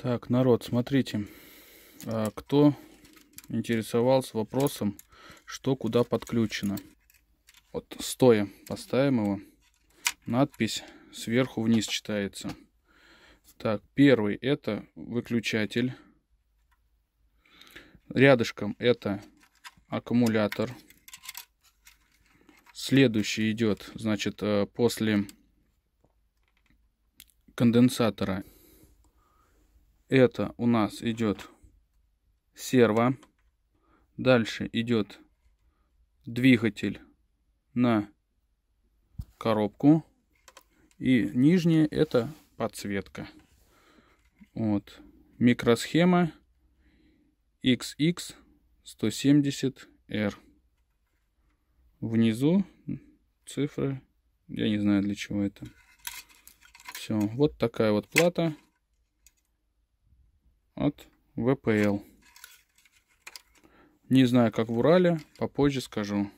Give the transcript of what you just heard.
Так, народ, смотрите, а, кто интересовался вопросом, что куда подключено. Вот стоя поставим его. Надпись сверху вниз читается. Так, первый это выключатель. Рядышком это аккумулятор. Следующий идет, значит, э, после конденсатора это у нас идет серво. Дальше идет двигатель на коробку. И нижняя это подсветка. Вот. Микросхема XX170R. Внизу цифры. Я не знаю для чего это. Все. Вот такая вот плата от ВПЛ. Не знаю, как в Урале, попозже скажу.